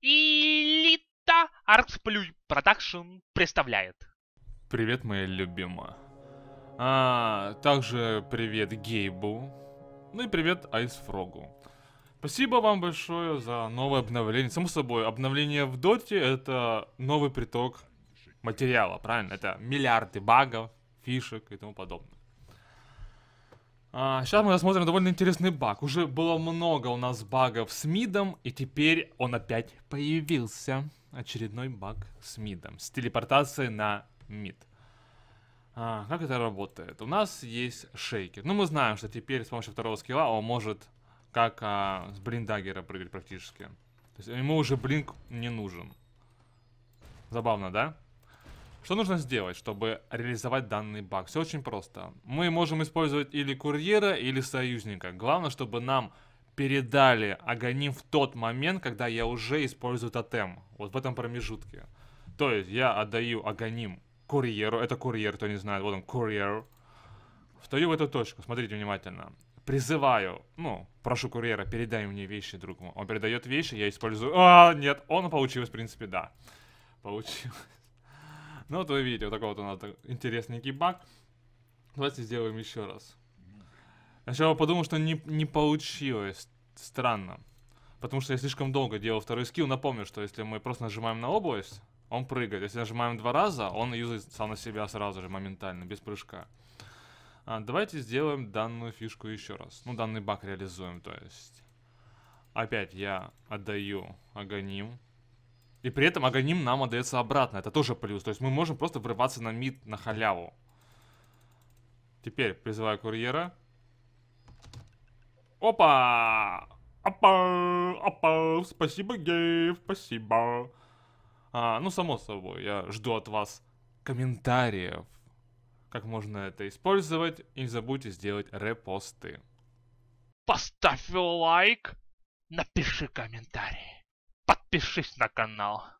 Элита Артсплюй Продакшн представляет. Привет, моя любимая. А, также привет Гейбу. Ну и привет Айсфрогу. Спасибо вам большое за новое обновление. Само собой, обновление в Доте это новый приток материала, правильно? Это миллиарды багов, фишек и тому подобное. А, сейчас мы рассмотрим довольно интересный баг. Уже было много у нас багов с мидом, и теперь он опять появился. Очередной баг с мидом. С телепортацией на мид. А, как это работает? У нас есть шейкер. Ну, мы знаем, что теперь с помощью второго скилла он может как а, с блиндагера прыгать практически. То есть ему уже блинк не нужен. Забавно, да? Что нужно сделать, чтобы реализовать данный баг? Все очень просто. Мы можем использовать или курьера, или союзника. Главное, чтобы нам передали агоним в тот момент, когда я уже использую тотем. Вот в этом промежутке. То есть я отдаю агоним курьеру. Это курьер, кто не знает. Вот он, курьер. Встаю в эту точку. Смотрите внимательно. Призываю, ну, прошу курьера, передай мне вещи, другому. Он передает вещи, я использую... А, нет, он получилось, в принципе, да. Получилось. Ну вот вы видите, вот такой вот у нас интересный баг. Давайте сделаем еще раз. Сначала подумал, что не, не получилось. Странно. Потому что я слишком долго делал второй скилл. Напомню, что если мы просто нажимаем на область, он прыгает. Если нажимаем два раза, он юзает сам на себя сразу же, моментально, без прыжка. А, давайте сделаем данную фишку еще раз. Ну, данный баг реализуем, то есть. Опять я отдаю агоним. И при этом Аганим нам отдается обратно. Это тоже плюс. То есть мы можем просто врываться на мид на халяву. Теперь призываю курьера. Опа! Опа! Опа! Спасибо, Гейв! Спасибо! А, ну, само собой, я жду от вас комментариев, как можно это использовать. И не забудьте сделать репосты. Поставь лайк, напиши комментарий подпишись на канал